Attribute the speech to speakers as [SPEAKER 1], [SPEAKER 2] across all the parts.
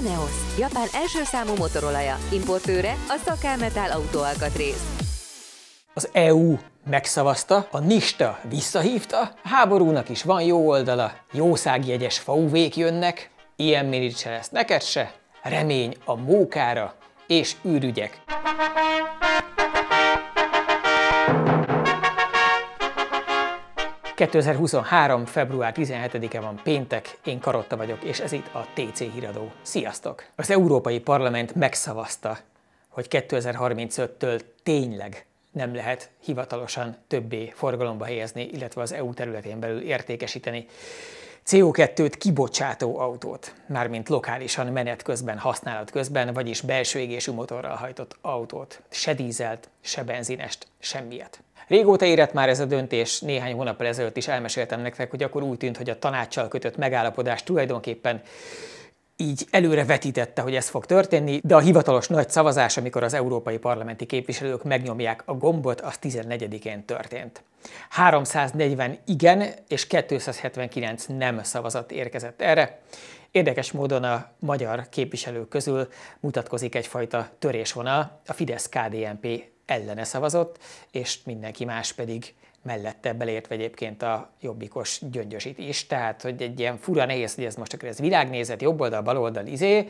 [SPEAKER 1] Eneos, Japán első számú motorolaja, importőre a Szakámetál autóalkatrész. Az EU megszavazta, a NISTA visszahívta, a háborúnak is van jó oldala, jószágjegyes fauvék jönnek, ilyen minit se lesz neked se, remény a mókára és űrügyek. 2023. február 17-e van péntek, én Karotta vagyok, és ez itt a TC Híradó. Sziasztok! Az Európai Parlament megszavazta, hogy 2035-től tényleg nem lehet hivatalosan többé forgalomba helyezni, illetve az EU területén belül értékesíteni CO2-t kibocsátó autót, mármint lokálisan menet közben, használat közben, vagyis belső égésű motorral hajtott autót, se dízelt, se benzinest, semmiet. Régóta érett már ez a döntés, néhány hónap ezelőtt is elmeséltem nektek, hogy akkor úgy tűnt, hogy a tanácssal kötött megállapodás tulajdonképpen így előre vetítette, hogy ez fog történni, de a hivatalos nagy szavazás, amikor az európai parlamenti képviselők megnyomják a gombot, az 14-én történt. 340 igen és 279 nem szavazat érkezett erre. Érdekes módon a magyar képviselők közül mutatkozik egyfajta törésvonal, a Fidesz-KDNP ellene szavazott, és mindenki más pedig mellette belértve egyébként a jobbikos gyöngyösít is. Tehát, hogy egy ilyen fura nehéz, hogy ez most akkor ez világnézet, jobb oldal, bal oldal, izé.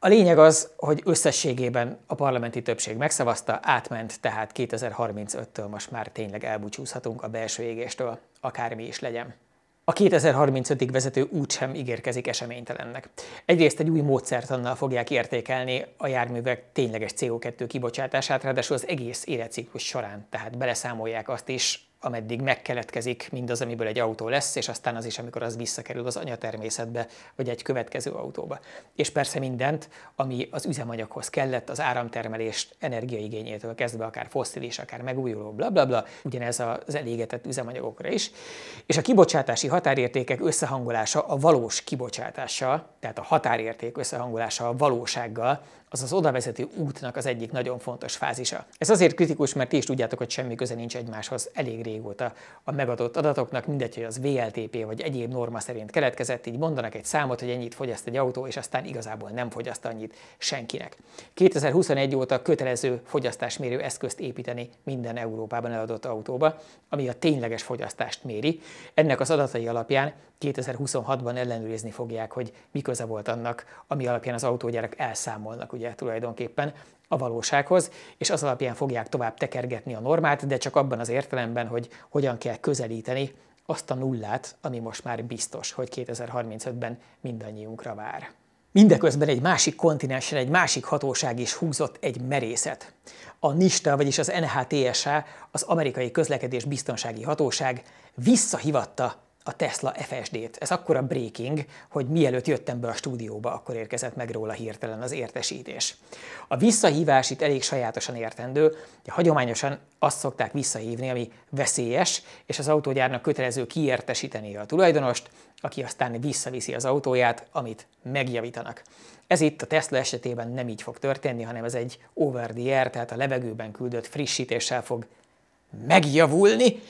[SPEAKER 1] A lényeg az, hogy összességében a parlamenti többség megszavazta, átment, tehát 2035-től most már tényleg elbúcsúzhatunk a belső égéstől, akármi is legyen. A 2035-ig vezető út sem ígérkezik eseménytelennek. Egyrészt egy új annál fogják értékelni a járművek tényleges CO2 kibocsátását, ráadásul az egész életciklus során, tehát beleszámolják azt is, ameddig megkeletkezik mindaz, amiből egy autó lesz, és aztán az is, amikor az visszakerül az anyatermészetbe, vagy egy következő autóba. És persze mindent, ami az üzemanyaghoz kellett, az áramtermelést, energiaigényétől kezdve, akár fosszilis, akár megújuló, blablabla, bla, bla, ugyanez az elégetett üzemanyagokra is. És a kibocsátási határértékek összehangolása a valós kibocsátással, tehát a határérték összehangolása a valósággal, az az odavezető útnak az egyik nagyon fontos fázisa. Ez azért kritikus, mert ti is tudjátok, hogy semmi köze nincs egymáshoz elég régóta a megadott adatoknak, mindegy, hogy az VLTP vagy egyéb norma szerint keletkezett, így mondanak egy számot, hogy ennyit fogyaszt egy autó, és aztán igazából nem fogyaszt annyit senkinek. 2021 óta kötelező fogyasztásmérő eszközt építeni minden Európában eladott autóba, ami a tényleges fogyasztást méri. Ennek az adatai alapján 2026-ban ellenőrizni fogják, hogy mi volt annak, ami alapján az autógyárak elszámolnak ugye tulajdonképpen a valósághoz, és az alapján fogják tovább tekergetni a normát, de csak abban az értelemben, hogy hogyan kell közelíteni azt a nullát, ami most már biztos, hogy 2035-ben mindannyiunkra vár. Mindeközben egy másik kontinensen egy másik hatóság is húzott egy merészet. A NISTA, vagyis az NHTSA, az Amerikai Közlekedés Biztonsági Hatóság visszahivatta a Tesla FSD-t. Ez akkora breaking, hogy mielőtt jöttem be a stúdióba, akkor érkezett meg róla hirtelen az értesítés. A visszahívás itt elég sajátosan értendő, de hagyományosan azt szokták visszahívni, ami veszélyes, és az autógyárnak kötelező kiértesíteni a tulajdonost, aki aztán visszaviszi az autóját, amit megjavítanak. Ez itt a Tesla esetében nem így fog történni, hanem ez egy over the air, tehát a levegőben küldött frissítéssel fog megjavulni,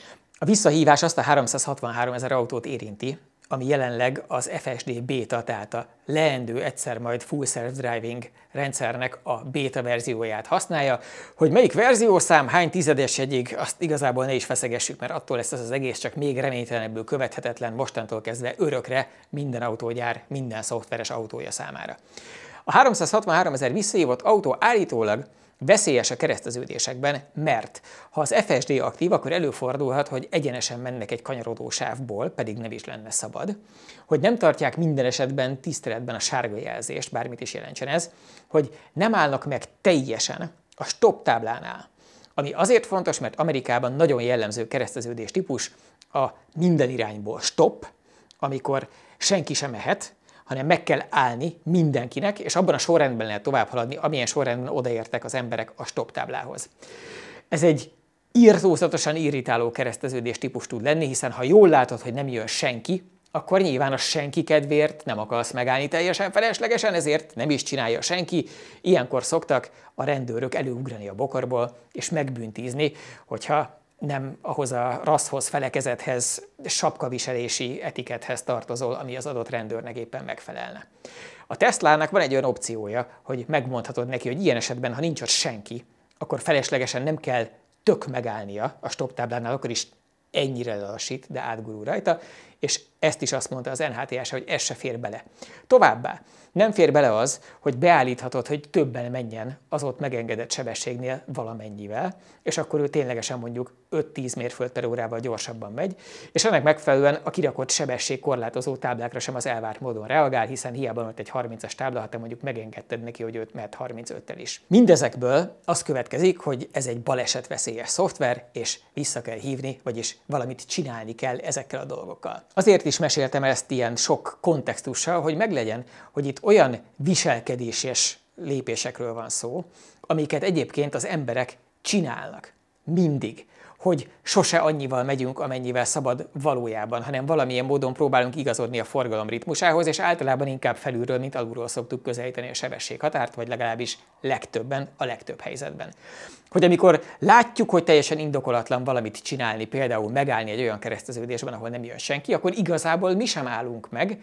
[SPEAKER 1] a visszahívás azt a 363 ezer autót érinti, ami jelenleg az FSD beta, tehát a leendő egyszer majd full self-driving rendszernek a beta verzióját használja. Hogy melyik verziószám hány tizedes egyig, azt igazából ne is feszegessük, mert attól lesz ez az egész csak még reménytelenebbül követhetetlen mostantól kezdve örökre minden autógyár, minden szoftveres autója számára. A 363 ezer visszahívott autó állítólag Veszélyes a kereszteződésekben, mert ha az FSD aktív, akkor előfordulhat, hogy egyenesen mennek egy kanyarodó sávból, pedig nem is lenne szabad, hogy nem tartják minden esetben tiszteletben a sárga jelzést, bármit is jelentsen ez, hogy nem állnak meg teljesen a stop táblánál, ami azért fontos, mert Amerikában nagyon jellemző kereszteződés típus a minden irányból stop, amikor senki sem mehet, hanem meg kell állni mindenkinek, és abban a sorrendben lehet tovább haladni, amilyen sorrendben odaértek az emberek a stop táblához. Ez egy írtózatosan irritáló kereszteződés típus tud lenni, hiszen ha jól látod, hogy nem jön senki, akkor nyilván a senki kedvéért nem akarsz megállni teljesen feleslegesen, ezért nem is csinálja senki. Ilyenkor szoktak a rendőrök előugrani a bokorból és megbüntízni, hogyha nem ahhoz a rasszhoz, felekezethez, sapkaviselési etikethez tartozol, ami az adott rendőrnek éppen megfelelne. A Teslának van egy olyan opciója, hogy megmondhatod neki, hogy ilyen esetben, ha nincs ott senki, akkor feleslegesen nem kell tök megállnia a stop táblánál, akkor is ennyire lassít, de átgurul rajta, és ezt is azt mondta az NHTS, hogy ez se fér bele. Továbbá, nem fér bele az, hogy beállíthatod, hogy többen menjen az ott megengedett sebességnél valamennyivel, és akkor ő ténylegesen mondjuk 5-10 mérföld per órával gyorsabban megy, és ennek megfelelően a kirakott sebességkorlátozó táblákra sem az elvárt módon reagál, hiszen hiába volt egy 30-as tábla, ha hát te mondjuk megengedted neki, hogy őt mehet 35-tel is. Mindezekből az következik, hogy ez egy balesetveszélyes szoftver, és vissza kell hívni, vagyis valamit csinálni kell ezekkel a dolgokkal. Azért is meséltem ezt ilyen sok kontextussal, hogy meglegyen, hogy itt olyan viselkedéses lépésekről van szó, amiket egyébként az emberek csinálnak. Mindig. Hogy sose annyival megyünk, amennyivel szabad valójában, hanem valamilyen módon próbálunk igazodni a forgalom ritmusához, és általában inkább felülről, mint alulról szoktuk közelíteni a sebességhatárt, vagy legalábbis legtöbben, a legtöbb helyzetben. Hogy amikor látjuk, hogy teljesen indokolatlan valamit csinálni, például megállni egy olyan kereszteződésben, ahol nem jön senki, akkor igazából mi sem állunk meg,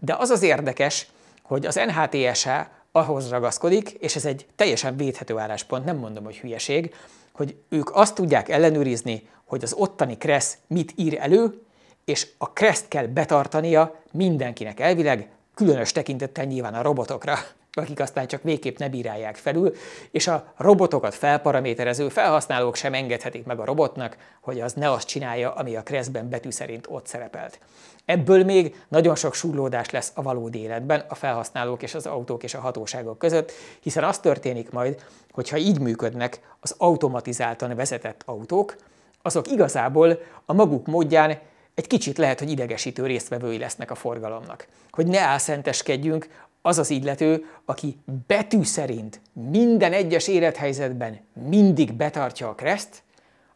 [SPEAKER 1] de az az érdekes, hogy az NHTSA e ahhoz ragaszkodik, és ez egy teljesen védhető álláspont, nem mondom, hogy hülyeség, hogy ők azt tudják ellenőrizni, hogy az ottani Kressz mit ír elő, és a Kreszt kell betartania mindenkinek elvileg, különös tekintettel nyilván a robotokra akik aztán csak végképp ne bírálják felül, és a robotokat felparaméterező felhasználók sem engedhetik meg a robotnak, hogy az ne azt csinálja, ami a kreszben betű szerint ott szerepelt. Ebből még nagyon sok súrlódás lesz a valódi életben a felhasználók és az autók és a hatóságok között, hiszen az történik majd, hogyha így működnek az automatizáltan vezetett autók, azok igazából a maguk módján egy kicsit lehet, hogy idegesítő résztvevői lesznek a forgalomnak. Hogy ne álszenteskedjünk az az illető, aki betű szerint minden egyes élethelyzetben mindig betartja a kreszt,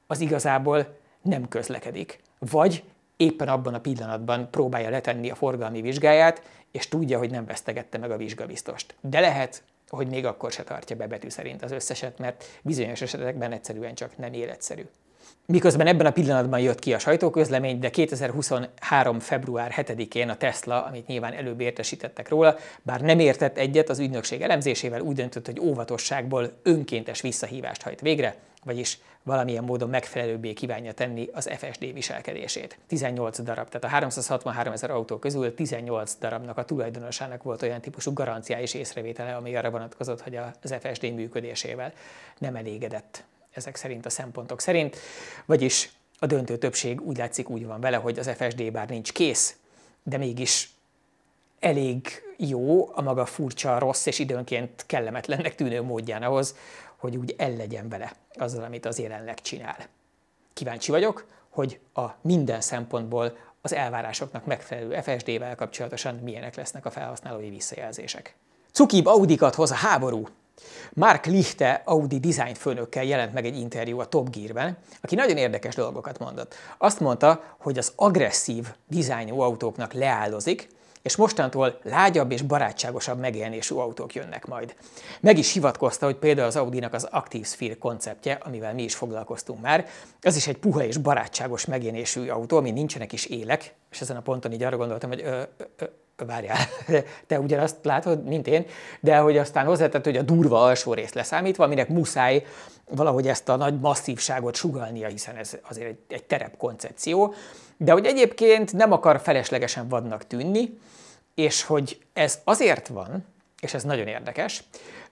[SPEAKER 1] az igazából nem közlekedik. Vagy éppen abban a pillanatban próbálja letenni a forgalmi vizsgáját, és tudja, hogy nem vesztegette meg a vizsgabiztost. De lehet, hogy még akkor se tartja be betű szerint az összeset, mert bizonyos esetekben egyszerűen csak nem életszerű. Miközben ebben a pillanatban jött ki a sajtóközlemény, de 2023. február 7-én a Tesla, amit nyilván előbb értesítettek róla, bár nem értett egyet az ügynökség elemzésével, úgy döntött, hogy óvatosságból önkéntes visszahívást hajt végre, vagyis valamilyen módon megfelelőbbé kívánja tenni az FSD viselkedését. 18 darab, tehát a 363 ezer autó közül 18 darabnak a tulajdonosának volt olyan típusú garanciális és észrevétele, ami arra vonatkozott, hogy az FSD működésével nem elégedett ezek szerint a szempontok szerint, vagyis a döntő többség úgy látszik úgy van vele, hogy az FSD bár nincs kész, de mégis elég jó a maga furcsa, rossz és időnként kellemetlennek tűnő módján ahhoz, hogy úgy ellegyen vele azzal, amit az jelenleg csinál. Kíváncsi vagyok, hogy a minden szempontból az elvárásoknak megfelelő FSD-vel kapcsolatosan milyenek lesznek a felhasználói visszajelzések. Cukib Audikat hoz a háború, Mark Lichte Audi design főnökkel jelent meg egy interjú a Top Gear-ben, aki nagyon érdekes dolgokat mondott. Azt mondta, hogy az agresszív dizájnú autóknak leáldozik, és mostantól lágyabb és barátságosabb megjelenésű autók jönnek majd. Meg is hivatkozta, hogy például az Audi-nak az Active Sphere konceptje, amivel mi is foglalkoztunk már, az is egy puha és barátságos megjelenésű autó, ami nincsenek is élek, és ezen a ponton így arra gondoltam, hogy ö, ö, várjál, te ugyanazt látod, mint én, de hogy aztán hozzátett, hogy a durva alsó rész leszámítva, aminek muszáj valahogy ezt a nagy masszívságot sugalnia, hiszen ez azért egy, egy terep koncepció, de hogy egyébként nem akar feleslegesen vadnak tűnni, és hogy ez azért van, és ez nagyon érdekes,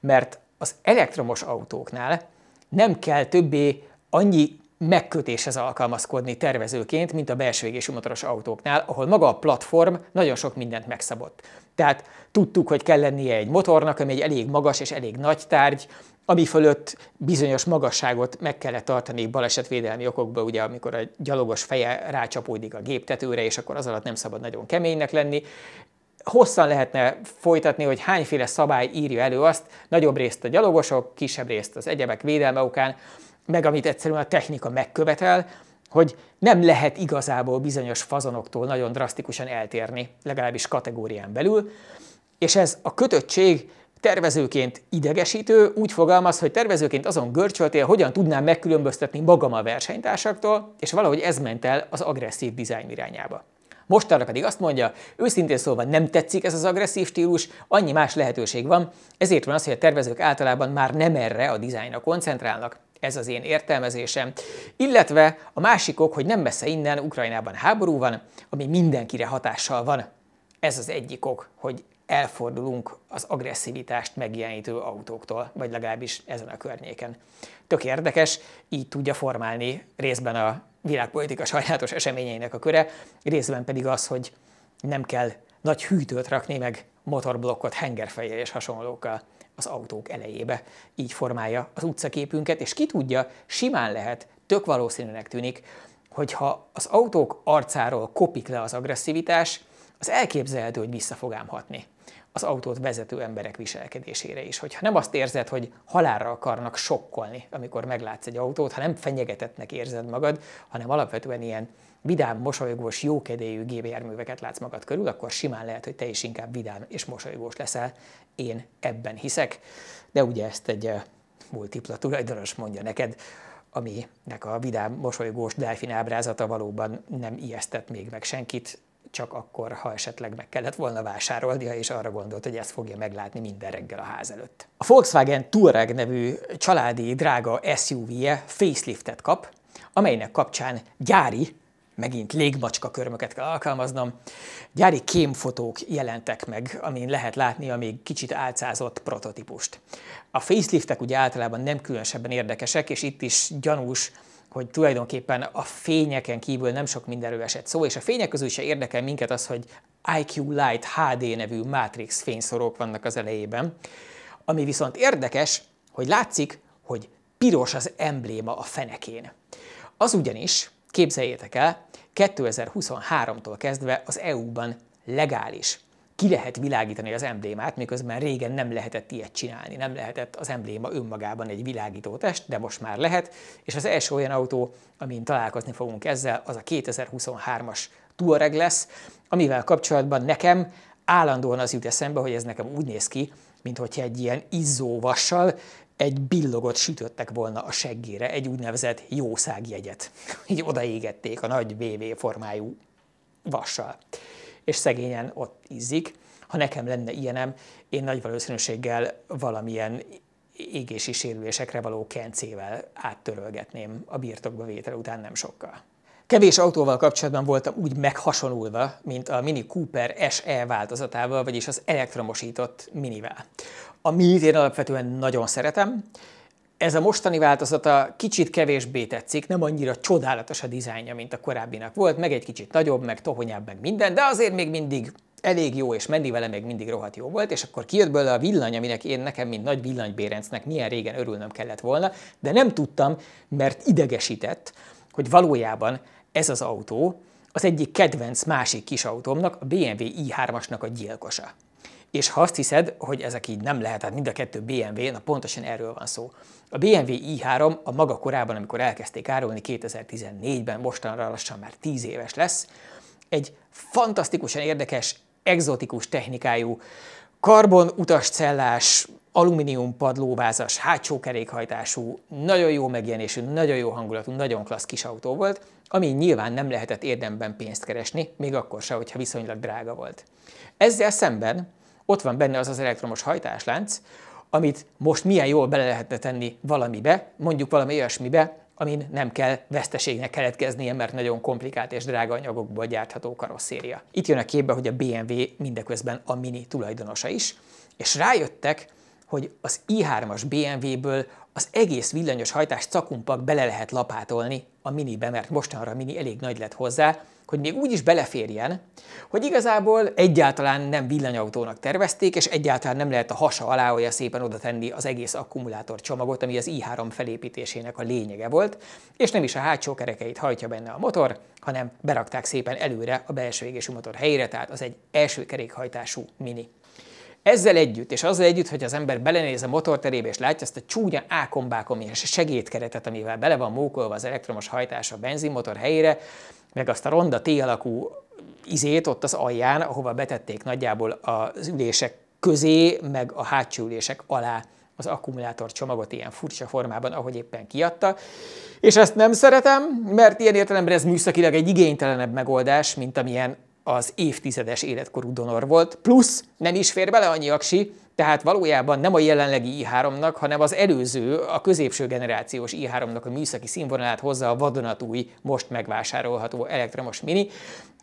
[SPEAKER 1] mert az elektromos autóknál nem kell többé annyi megkötéshez alkalmazkodni tervezőként, mint a belső égésű motoros autóknál, ahol maga a platform nagyon sok mindent megszabott. Tehát tudtuk, hogy kell lennie egy motornak, ami egy elég magas és elég nagy tárgy, ami fölött bizonyos magasságot meg kellett tartani balesetvédelmi okokba, ugye amikor a gyalogos feje rácsapódik a géptetőre, és akkor az alatt nem szabad nagyon keménynek lenni, hosszan lehetne folytatni, hogy hányféle szabály írja elő azt, nagyobb részt a gyalogosok, kisebb részt az egyebek védelme okán, meg amit egyszerűen a technika megkövetel, hogy nem lehet igazából bizonyos fazonoktól nagyon drasztikusan eltérni, legalábbis kategórián belül, és ez a kötöttség tervezőként idegesítő, úgy fogalmaz, hogy tervezőként azon görcsöltél, hogyan tudnám megkülönböztetni magam a versenytársaktól, és valahogy ez ment el az agresszív dizájn irányába. Mostanra pedig azt mondja, őszintén szólva nem tetszik ez az agresszív stílus, annyi más lehetőség van, ezért van az, hogy a tervezők általában már nem erre a dizájnra koncentrálnak. Ez az én értelmezésem. Illetve a másikok, ok, hogy nem messze innen, Ukrajnában háború van, ami mindenkire hatással van. Ez az egyik ok, hogy elfordulunk az agresszivitást megjelenítő autóktól, vagy legalábbis ezen a környéken. Tök érdekes, így tudja formálni részben a világpolitika sajátos eseményeinek a köre, részben pedig az, hogy nem kell nagy hűtőt rakni, meg motorblokkot hengerfejjel és hasonlókkal az autók elejébe. Így formálja az utcaképünket, és ki tudja, simán lehet, tök valószínűnek tűnik, hogyha az autók arcáról kopik le az agresszivitás, az elképzelhető, hogy vissza fog ám hatni az autót vezető emberek viselkedésére is. Hogyha nem azt érzed, hogy halálra akarnak sokkolni, amikor meglátsz egy autót, ha nem fenyegetetnek érzed magad, hanem alapvetően ilyen vidám, mosolygós, jókedélyű gépjárműveket látsz magad körül, akkor simán lehet, hogy te is inkább vidám és mosolygós leszel. Én ebben hiszek, de ugye ezt egy eh, multipla tulajdonos mondja neked, aminek a vidám, mosolygós delfin ábrázata valóban nem ijesztett még meg senkit, csak akkor, ha esetleg meg kellett volna vásárolnia, és arra gondolt, hogy ezt fogja meglátni minden reggel a ház előtt. A Volkswagen Touareg nevű családi drága SUV-je faceliftet kap, amelynek kapcsán gyári, megint légmacska körmöket kell alkalmaznom, gyári kémfotók jelentek meg, amin lehet látni a még kicsit álcázott prototípust. A faceliftek ugye általában nem különösebben érdekesek, és itt is gyanús hogy tulajdonképpen a fényeken kívül nem sok mindenről esett szó, és a fények közül se érdekel minket az, hogy IQ Light HD nevű Matrix fényszorók vannak az elejében. Ami viszont érdekes, hogy látszik, hogy piros az embléma a fenekén. Az ugyanis, képzeljétek el, 2023-tól kezdve az EU-ban legális ki lehet világítani az emblémát, miközben régen nem lehetett ilyet csinálni, nem lehetett az embléma önmagában egy világító test, de most már lehet, és az első olyan autó, amin találkozni fogunk ezzel, az a 2023-as Touareg lesz, amivel kapcsolatban nekem állandóan az jut eszembe, hogy ez nekem úgy néz ki, mint hogyha egy ilyen izzóvassal egy billogot sütöttek volna a seggére, egy úgynevezett jószágjegyet. Így odaégették a nagy BV formájú vassal és szegényen ott izzik. Ha nekem lenne ilyenem, én nagy valószínűséggel valamilyen égési sérülésekre való kencével áttörölgetném a birtokba vétel után nem sokkal. Kevés autóval kapcsolatban voltam úgy meghasonulva, mint a Mini Cooper SE változatával, vagyis az elektromosított minivel. A minit én alapvetően nagyon szeretem, ez a mostani változata kicsit kevésbé tetszik, nem annyira csodálatos a dizájnja, mint a korábbinak volt, meg egy kicsit nagyobb, meg tohonyább, meg minden, de azért még mindig elég jó, és menni vele még mindig rohadt jó volt, és akkor kijött belőle a villany, aminek én nekem, mint nagy villanybérencnek milyen régen örülnöm kellett volna, de nem tudtam, mert idegesített, hogy valójában ez az autó az egyik kedvenc másik kis autómnak, a BMW i3-asnak a gyilkosa. És ha azt hiszed, hogy ezek így nem lehet, tehát mind a kettő BMW, na pontosan erről van szó. A BMW i3 a maga korában, amikor elkezdték árulni 2014-ben, mostanra lassan már 10 éves lesz, egy fantasztikusan érdekes, exotikus technikájú, karbon utascellás, alumínium padlóvázas, hátsó kerékhajtású, nagyon jó megjelenésű, nagyon jó hangulatú, nagyon klassz kis autó volt, ami nyilván nem lehetett érdemben pénzt keresni, még akkor se, hogyha viszonylag drága volt. Ezzel szemben ott van benne az az elektromos hajtáslánc, amit most milyen jól bele lehetne tenni valamibe, mondjuk valami olyasmibe, amin nem kell veszteségnek keletkeznie, mert nagyon komplikált és drága anyagokból gyártható karosszéria. Itt jön a képbe, hogy a BMW mindeközben a Mini tulajdonosa is, és rájöttek, hogy az i3-as BMW-ből az egész villanyos hajtás cakumpak bele lehet lapátolni a mini Mini-be, mert mostanra a mini elég nagy lett hozzá, hogy még úgy is beleférjen, hogy igazából egyáltalán nem villanyautónak tervezték, és egyáltalán nem lehet a hasa alá olyan szépen oda tenni az egész akkumulátor csomagot, ami az i3 felépítésének a lényege volt, és nem is a hátsó kerekeit hajtja benne a motor, hanem berakták szépen előre a belső égésű motor helyére, tehát az egy első kerékhajtású mini. Ezzel együtt, és azzal együtt, hogy az ember belenéz a motorterébe, és látja ezt a csúnya ákombákom és a segédkeretet, amivel bele van mókolva az elektromos hajtás a benzinmotor helyére, meg azt a ronda T-alakú izét ott az alján, ahova betették nagyjából az ülések közé, meg a hátsó ülések alá az akkumulátor csomagot ilyen furcsa formában, ahogy éppen kiadta. És ezt nem szeretem, mert ilyen értelemben ez műszakilag egy igénytelenebb megoldás, mint amilyen az évtizedes életkorú donor volt, plusz nem is fér bele annyi aksi, tehát valójában nem a jelenlegi i3-nak, hanem az előző, a középső generációs i3-nak a műszaki színvonalát hozza a vadonatúj, most megvásárolható elektromos mini.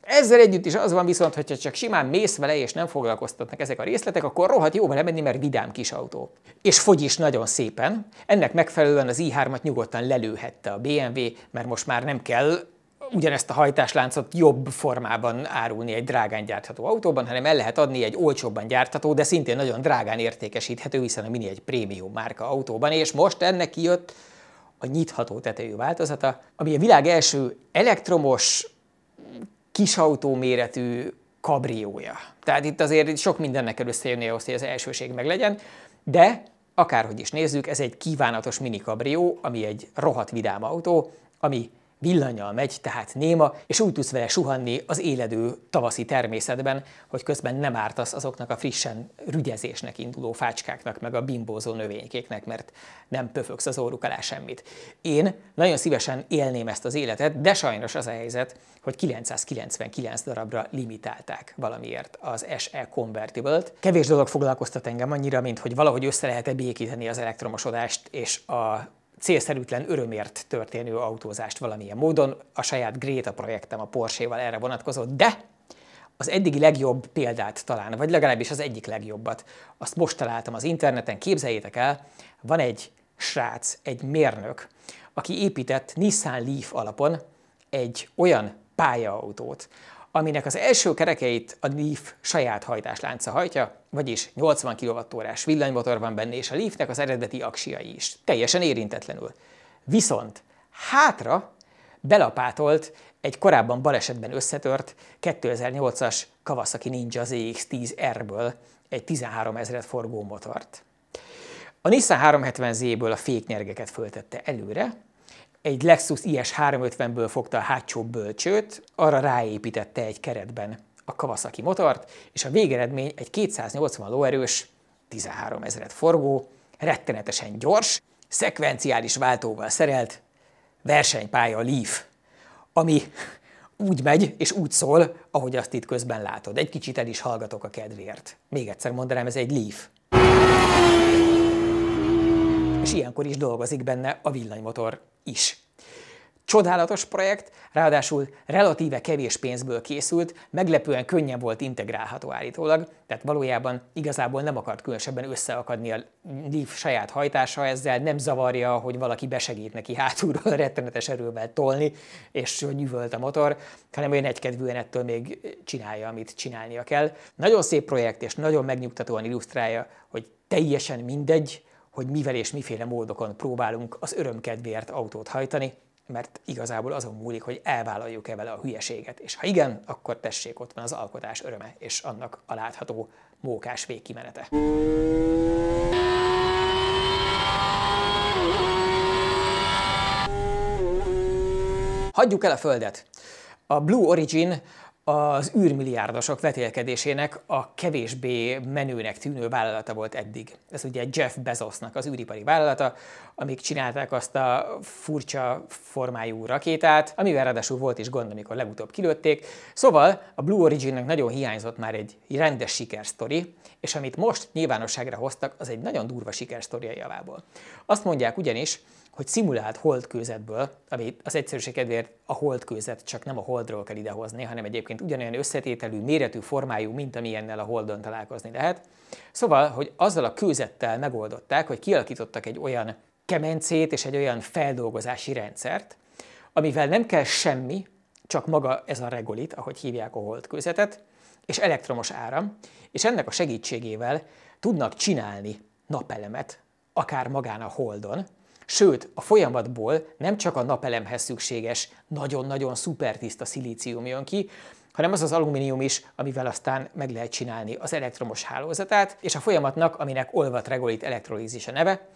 [SPEAKER 1] Ezzel együtt is az van viszont, hogyha csak simán mész vele és nem foglalkoztatnak ezek a részletek, akkor rohadt jó vele menni, mert vidám kis autó. És fogy is nagyon szépen. Ennek megfelelően az i3-at nyugodtan lelőhette a BMW, mert most már nem kell ugyanezt a hajtásláncot jobb formában árulni egy drágán gyártható autóban, hanem el lehet adni egy olcsóbban gyártható, de szintén nagyon drágán értékesíthető, hiszen a Mini egy prémium márka autóban, és most ennek kijött a nyitható tetejű változata, ami a világ első elektromos, kisautó méretű kabriója. Tehát itt azért sok mindennek kell összejönni ahhoz, hogy az elsőség meg legyen, de akárhogy is nézzük, ez egy kívánatos mini kabrió, ami egy rohadt vidám autó, ami villanyal megy, tehát néma, és úgy tudsz vele suhanni az éledő tavaszi természetben, hogy közben nem ártasz azoknak a frissen rügyezésnek induló fácskáknak, meg a bimbózó növénykéknek, mert nem pöfögsz az óruk alá semmit. Én nagyon szívesen élném ezt az életet, de sajnos az a helyzet, hogy 999 darabra limitálták valamiért az SE Convertible-t. Kevés dolog foglalkoztat engem annyira, mint hogy valahogy össze lehet-e békíteni az elektromosodást és a célszerűtlen örömért történő autózást valamilyen módon. A saját Gréta projektem a Porsche-val erre vonatkozott, de az eddigi legjobb példát talán, vagy legalábbis az egyik legjobbat. Azt most találtam az interneten, képzeljétek el, van egy srác, egy mérnök, aki épített Nissan Leaf alapon egy olyan pályaautót, aminek az első kerekeit a Leaf saját hajtáslánca hajtja, vagyis 80 kwh villanymotor van benne, és a Leafnek az eredeti aksiai is, teljesen érintetlenül. Viszont hátra belapátolt egy korábban balesetben összetört 2008-as Kawasaki Ninja ZX-10R-ből egy 13 ezeret forgó motort. A Nissan 370Z-ből a féknyergeket föltette előre, egy Lexus IS350-ből fogta a hátsó bölcsőt, arra ráépítette egy keretben a Kawasaki motort, és a végeredmény egy 280 lóerős, 13 ezeret forgó, rettenetesen gyors, szekvenciális váltóval szerelt versenypálya Leaf, ami úgy megy és úgy szól, ahogy azt itt közben látod. Egy kicsit el is hallgatok a kedvéért. Még egyszer mondanám, ez egy Leaf. És ilyenkor is dolgozik benne a villanymotor is. Csodálatos projekt, ráadásul relatíve kevés pénzből készült, meglepően könnyen volt integrálható állítólag, tehát valójában igazából nem akart különösebben összeakadni a Leaf saját hajtása ezzel, nem zavarja, hogy valaki besegít neki hátulról rettenetes erővel tolni, és nyűvölt a motor, hanem olyan egykedvűen ettől még csinálja, amit csinálnia kell. Nagyon szép projekt, és nagyon megnyugtatóan illusztrálja, hogy teljesen mindegy, hogy mivel és miféle módokon próbálunk az örömkedvéért autót hajtani, mert igazából azon múlik, hogy elvállaljuk-e vele a hülyeséget, és ha igen, akkor tessék, ott van az alkotás öröme, és annak a látható mókás végkimenete. Hagyjuk el a Földet! A Blue Origin az űrmilliárdosok vetélkedésének a kevésbé menőnek tűnő vállalata volt eddig. Ez ugye Jeff Bezosnak az űripari vállalata, amik csinálták azt a furcsa formájú rakétát, amivel ráadásul volt is gond, amikor legutóbb kilőtték. Szóval a Blue Originnek nagyon hiányzott már egy rendes sikersztori, és amit most nyilvánosságra hoztak, az egy nagyon durva sikersztoria javából. Azt mondják ugyanis, hogy szimulált holdkőzetből, ami az egyszerűség kedvéért a holdkőzet, csak nem a holdról kell idehozni, hanem egyébként ugyanolyan összetételű, méretű, formájú, mint amilyennel a holdon találkozni lehet. Szóval, hogy azzal a kőzettel megoldották, hogy kialakítottak egy olyan kemencét és egy olyan feldolgozási rendszert, amivel nem kell semmi, csak maga ez a regolit, ahogy hívják a holdkőzetet, és elektromos áram, és ennek a segítségével tudnak csinálni napelemet, akár magán a holdon, Sőt, a folyamatból nem csak a napelemhez szükséges, nagyon-nagyon szuper tiszta szilícium jön ki, hanem az az alumínium is, amivel aztán meg lehet csinálni az elektromos hálózatát, és a folyamatnak, aminek olvat-regolit elektrolízis a neve,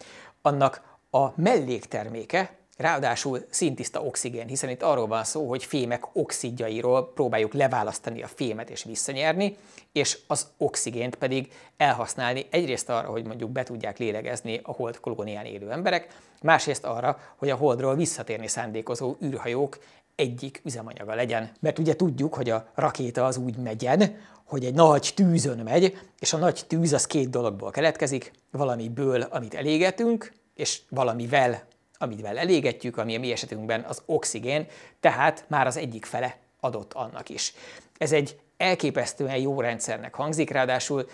[SPEAKER 1] annak a mellékterméke, Ráadásul szintiszta oxigén, hiszen itt arról van szó, hogy fémek oxidjairól próbáljuk leválasztani a fémet és visszanyerni, és az oxigént pedig elhasználni egyrészt arra, hogy mondjuk be tudják lélegezni a hold kolónián élő emberek, másrészt arra, hogy a holdról visszatérni szándékozó űrhajók egyik üzemanyaga legyen. Mert ugye tudjuk, hogy a rakéta az úgy megyen, hogy egy nagy tűzön megy, és a nagy tűz az két dologból keletkezik, valamiből, amit elégetünk, és valamivel, amivel elégetjük, ami a mi esetünkben az oxigén, tehát már az egyik fele adott annak is. Ez egy elképesztően jó rendszernek hangzik, ráadásul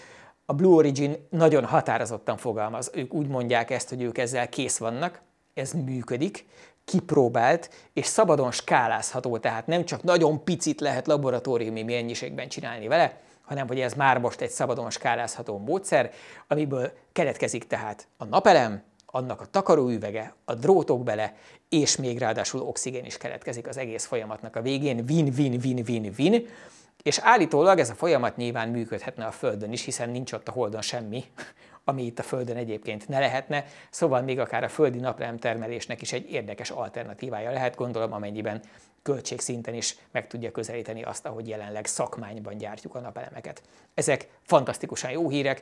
[SPEAKER 1] a Blue Origin nagyon határozottan fogalmaz. Ők úgy mondják ezt, hogy ők ezzel kész vannak, ez működik, kipróbált és szabadon skálázható, tehát nem csak nagyon picit lehet laboratóriumi mennyiségben csinálni vele, hanem hogy ez már most egy szabadon skálázható módszer, amiből keletkezik tehát a napelem, annak a takaróüvege, a drótok bele, és még ráadásul oxigén is keletkezik az egész folyamatnak a végén, win-win-win-win-win, és állítólag ez a folyamat nyilván működhetne a Földön is, hiszen nincs ott a Holdon semmi, ami itt a Földön egyébként ne lehetne, szóval még akár a földi termelésnek is egy érdekes alternatívája lehet, gondolom, amennyiben költségszinten is meg tudja közelíteni azt, ahogy jelenleg szakmányban gyártjuk a napelemeket. Ezek fantasztikusan jó hírek,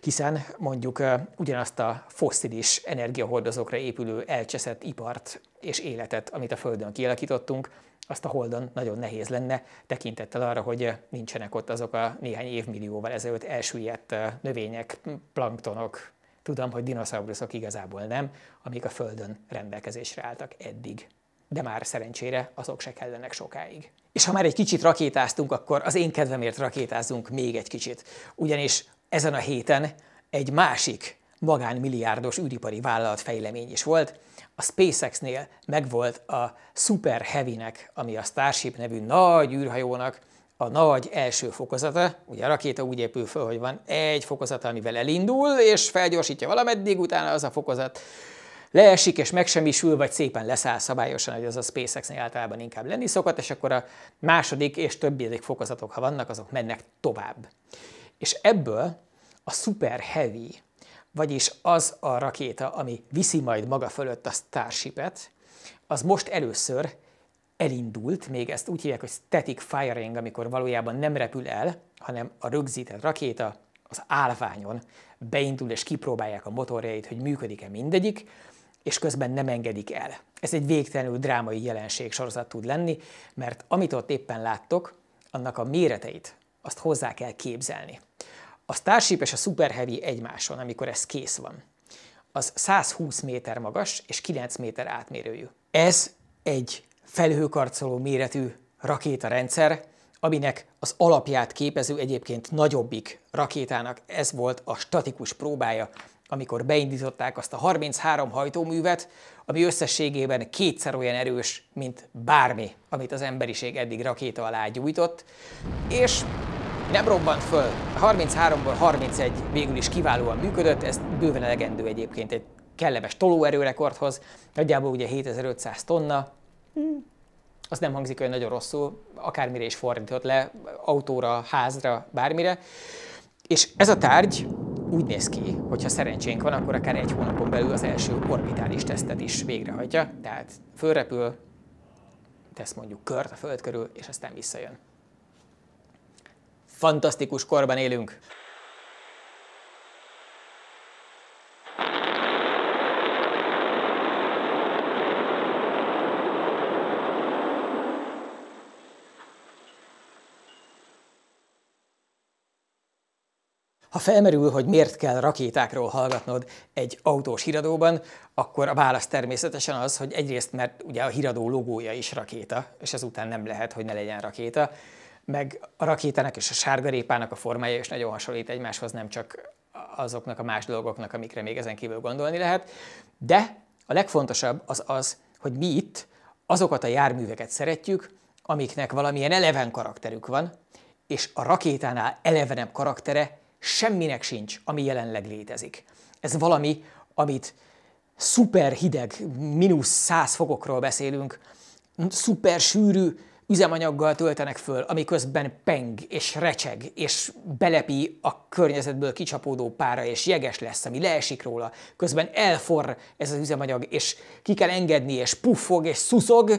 [SPEAKER 1] hiszen mondjuk ugyanazt a fosszilis energiahordozókra épülő elcseszett ipart és életet, amit a Földön kialakítottunk, azt a Holdon nagyon nehéz lenne, tekintettel arra, hogy eh, nincsenek ott azok a néhány évmillióval ezelőtt elsüllyedt eh, növények, planktonok, tudom, hogy dinoszauruszok igazából nem, amik a Földön rendelkezésre álltak eddig. De már szerencsére azok se kellenek sokáig. És ha már egy kicsit rakétáztunk, akkor az én kedvemért rakétázzunk még egy kicsit. Ugyanis ezen a héten egy másik magánmilliárdos üdipari vállalat fejlemény is volt, a SpaceX-nél megvolt a Super Heavy-nek, ami a Starship nevű nagy űrhajónak a nagy első fokozata. Ugye a rakéta úgy épül fel, hogy van egy fokozata, amivel elindul, és felgyorsítja valameddig, utána az a fokozat leesik és megsemmisül, vagy szépen leszáll szabályosan, hogy az a SpaceX-nél általában inkább lenni szokott, és akkor a második és többi fokozatok, ha vannak, azok mennek tovább. És ebből a Super Heavy vagyis az a rakéta, ami viszi majd maga fölött a starship az most először elindult, még ezt úgy hívják, hogy static firing, amikor valójában nem repül el, hanem a rögzített rakéta az állványon beindul, és kipróbálják a motorjait, hogy működik-e mindegyik, és közben nem engedik el. Ez egy végtelenül drámai jelenség sorozat tud lenni, mert amit ott éppen láttok, annak a méreteit azt hozzá kell képzelni. A Starship és a Super Heavy egymáson, amikor ez kész van. Az 120 méter magas és 9 méter átmérőjű. Ez egy felhőkarcoló méretű rakétarendszer, aminek az alapját képező egyébként nagyobbik rakétának ez volt a statikus próbája, amikor beindították azt a 33 hajtóművet, ami összességében kétszer olyan erős, mint bármi, amit az emberiség eddig rakéta alá gyújtott, és nem robbant föl. 33-ból 31 végül is kiválóan működött, ez bőven elegendő egyébként egy kellemes tolóerőrekordhoz, nagyjából ugye 7500 tonna, hmm. az nem hangzik olyan nagyon rosszul, akármire is fordított le, autóra, házra, bármire. És ez a tárgy úgy néz ki, hogy ha szerencsénk van, akkor akár egy hónapon belül az első orbitális tesztet is végrehajtja, tehát fölrepül, tesz mondjuk kört a Föld körül, és aztán visszajön. Fantasztikus korban élünk! Ha felmerül, hogy miért kell rakétákról hallgatnod egy autós híradóban, akkor a válasz természetesen az, hogy egyrészt, mert ugye a híradó logója is rakéta, és ezután nem lehet, hogy ne legyen rakéta, meg a rakétának és a sárgarépának a formája is nagyon hasonlít egymáshoz, nem csak azoknak a más dolgoknak, amikre még ezen kívül gondolni lehet. De a legfontosabb az az, hogy mi itt azokat a járműveket szeretjük, amiknek valamilyen eleven karakterük van, és a rakétánál elevenebb karaktere semminek sincs, ami jelenleg létezik. Ez valami, amit szuper hideg, mínusz 100 fokokról beszélünk, szuper sűrű, üzemanyaggal töltenek föl, ami közben peng és recseg, és belepi a környezetből kicsapódó pára, és jeges lesz, ami leesik róla. Közben elforr ez az üzemanyag, és ki kell engedni, és puffog, és szuszog,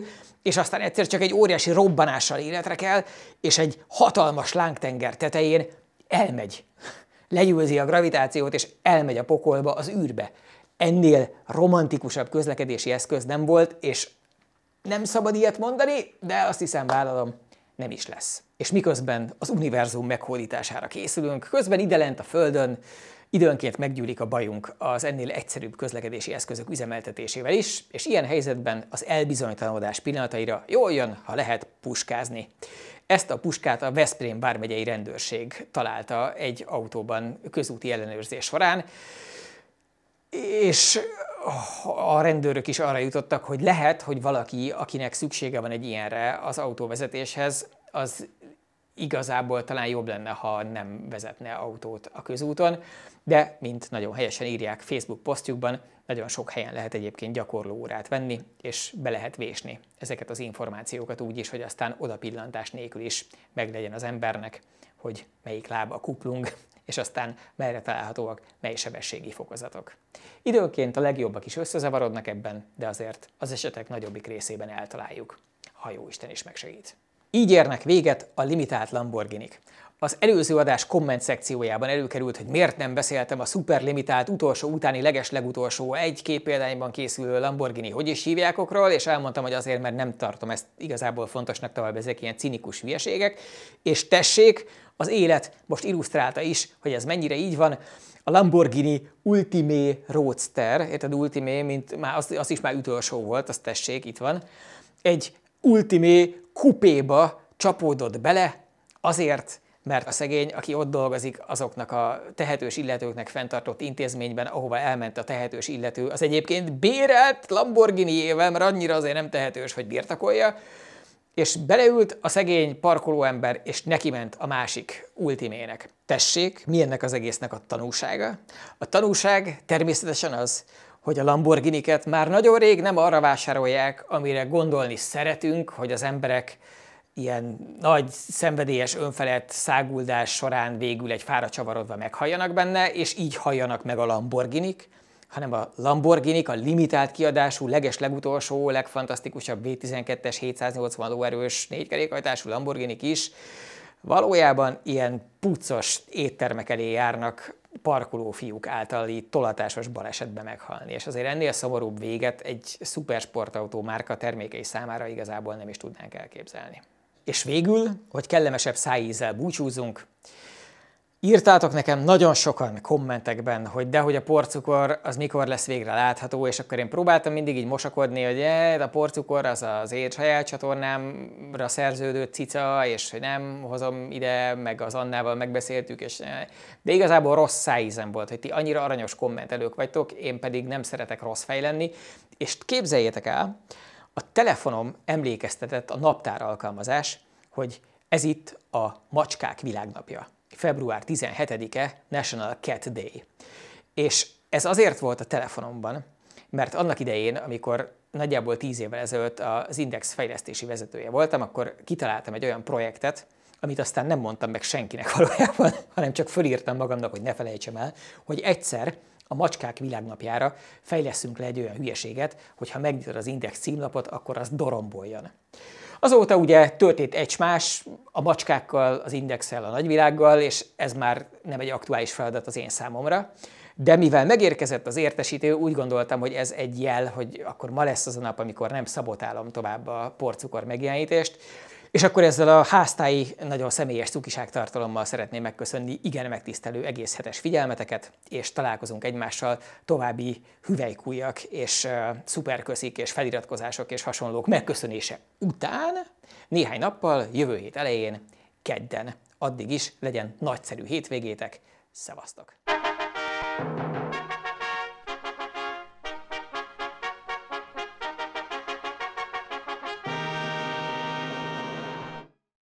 [SPEAKER 1] és aztán egyszer csak egy óriási robbanással életre kell, és egy hatalmas lángtenger tetején elmegy. Legyőzi a gravitációt, és elmegy a pokolba, az űrbe. Ennél romantikusabb közlekedési eszköz nem volt, és nem szabad ilyet mondani, de azt hiszem vállalom, nem is lesz. És miközben az univerzum meghódítására készülünk, közben lent a Földön, időnként meggyűlik a bajunk az ennél egyszerűbb közlekedési eszközök üzemeltetésével is, és ilyen helyzetben az elbizonytalanodás pillanataira jól jön, ha lehet puskázni. Ezt a puskát a Veszprém bármegyei rendőrség találta egy autóban közúti ellenőrzés során, és a rendőrök is arra jutottak, hogy lehet, hogy valaki, akinek szüksége van egy ilyenre az autóvezetéshez, az igazából talán jobb lenne, ha nem vezetne autót a közúton, de, mint nagyon helyesen írják Facebook posztjukban, nagyon sok helyen lehet egyébként gyakorló órát venni, és be lehet vésni ezeket az információkat úgy is, hogy aztán odapillantás nélkül is meglegyen az embernek, hogy melyik láb a kuplung, és aztán merre találhatóak mely sebességi fokozatok. Időként a legjobbak is összezavarodnak ebben, de azért az esetek nagyobbik részében eltaláljuk, ha jó Isten is megsegít. Így érnek véget a limitált Lamborghinik. Az előző adás komment szekciójában előkerült, hogy miért nem beszéltem a szuperlimitált utolsó utáni leges legutolsó egy-két példányban készülő Lamborghini hogy is hívjákokról, és elmondtam, hogy azért, mert nem tartom ezt igazából fontosnak tovább, ezek ilyen cinikus hülyeségek, és tessék, az élet most illusztrálta is, hogy ez mennyire így van. A Lamborghini Ultimé Roadster, érted, Ultimé, mint már, az, az is már utolsó volt, azt tessék, itt van, egy Ultimé kupéba csapódott bele, azért, mert a szegény, aki ott dolgozik, azoknak a tehetős illetőknek fenntartott intézményben, ahova elment a tehetős illető, az egyébként bérelt Lamborghini-ével, mert annyira azért nem tehetős, hogy birtokolja, és beleült a szegény parkolóember, és neki ment a másik ultimének. Tessék, mi ennek az egésznek a tanúsága? A tanúság természetesen az, hogy a Lamborghiniket már nagyon rég nem arra vásárolják, amire gondolni szeretünk, hogy az emberek ilyen nagy, szenvedélyes, önfelett száguldás során végül egy fára csavarodva meghalljanak benne, és így halljanak meg a Lamborghini, hanem a Lamborghini a limitált kiadású, leges legutolsó, legfantasztikusabb V12-es 780 lóerős négykerékhajtású lamborghini is valójában ilyen puccos éttermek elé járnak parkoló fiúk általi tolatásos balesetbe meghalni. És azért ennél szomorúbb véget egy szupersportautó márka termékei számára igazából nem is tudnánk elképzelni. És végül, hogy kellemesebb szájízzel búcsúzunk, Írtátok nekem nagyon sokan kommentekben, hogy dehogy a porcukor az mikor lesz végre látható, és akkor én próbáltam mindig így mosakodni, hogy e, a porcukor az az én saját csatornámra szerződő cica, és hogy nem hozom ide, meg az Annával megbeszéltük, és eh. de igazából rossz szájízem volt, hogy ti annyira aranyos kommentelők vagytok, én pedig nem szeretek rossz fejlenni, és képzeljétek el, a telefonom emlékeztetett a naptár alkalmazás, hogy ez itt a macskák világnapja. Február 17-e National Cat Day. És ez azért volt a telefonomban, mert annak idején, amikor nagyjából 10 évvel ezelőtt az Index fejlesztési vezetője voltam, akkor kitaláltam egy olyan projektet, amit aztán nem mondtam meg senkinek valójában, hanem csak fölírtam magamnak, hogy ne felejtsem el, hogy egyszer a macskák világnapjára fejleszünk le egy olyan hülyeséget, hogy ha megnyitod az Index címlapot, akkor az doromboljon. Azóta ugye történt egy más a macskákkal, az indexel, a nagyvilággal, és ez már nem egy aktuális feladat az én számomra. De mivel megérkezett az értesítő, úgy gondoltam, hogy ez egy jel, hogy akkor ma lesz az a nap, amikor nem szabotálom tovább a porcukor megjelenítést, és akkor ezzel a háztáji, nagyon személyes cukiságtartalommal szeretném megköszönni igen megtisztelő egész hetes figyelmeteket, és találkozunk egymással további hüvelykújak és uh, szuperköszik és feliratkozások és hasonlók megköszönése után, néhány nappal, jövő hét elején, kedden. Addig is legyen nagyszerű hétvégétek, szevasztok! thank you